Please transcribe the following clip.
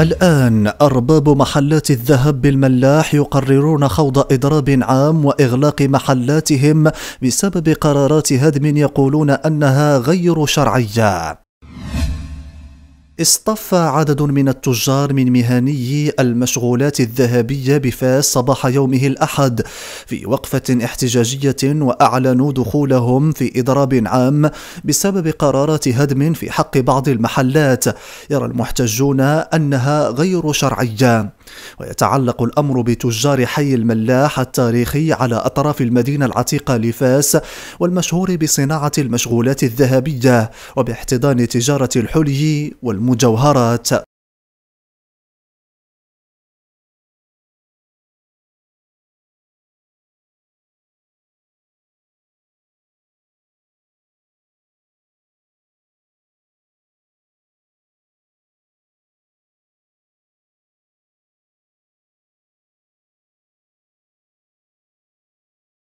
الآن أرباب محلات الذهب بالملاح يقررون خوض إضراب عام وإغلاق محلاتهم بسبب قرارات هدم يقولون أنها غير شرعية اصطف عدد من التجار من مهنيي المشغولات الذهبية بفاس صباح يومه الأحد في وقفة احتجاجية وأعلنوا دخولهم في إضراب عام بسبب قرارات هدم في حق بعض المحلات يرى المحتجون أنها غير شرعية ويتعلق الأمر بتجار حي الملاح التاريخي على أطراف المدينة العتيقة لفاس والمشهور بصناعة المشغولات الذهبية وباحتضان تجارة الحلي والمجوهرات